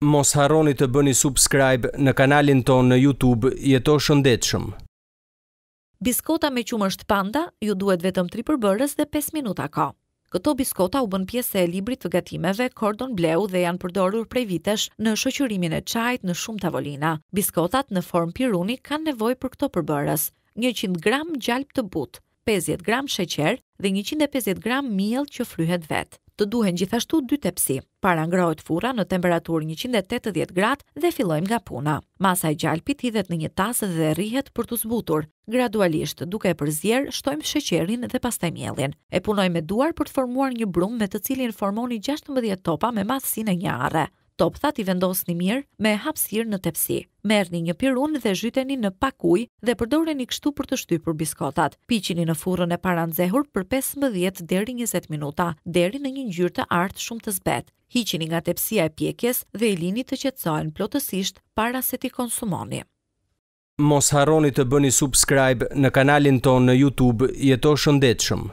mos harroni të bëni subscribe në kanalin tonë në YouTube, jeto shëndetshëm. Biskota me qumë është panda, ju duhet vetëm 3 përbërës dhe 5 minuta ka. Këto biskota u bën pjesë e librit të gatimeve Cordon Bleu dhe janë përdorur prej vitesh në shoqërimin e çajit në shumë tavolina. Biskotat në form piruni kanë nevojë për këto përbërës: 100 gram gjalp të butë, 50 gram sheqer, dhe 150 gram miell që fryhet vet. Të duhen gjithashtu dy tepsi. Para ngrohet furra në temperaturë 180 gradë dhe fillojmë nga puna. Masa e gjalpit hidhet në një tasë dhe rrihet për të zbutur. Gradualisht, duke e përzier, shtojmë sheqerin dhe pastaj miellin. E punojmë me duar për të formuar një brum me të cilin formoni 16 topa me madhsinë e një arre topthat i vendosni mirë me hapësirë në tepsi. Merni një pirun dhe zhyteni në pak ujë dhe përdoreni kështu për të shtypur biskotat. Piqini në furrën e paranxehur për 15 deri 20 minuta, deri në një ngjyrë të artë shumë të zbetë. Hiqini nga tepsia e pjekjes dhe i lini të qetësohen plotësisht para se ti konsumoni. Mos harroni të bëni subscribe në kanalin tonë në YouTube, jeto shëndetshëm.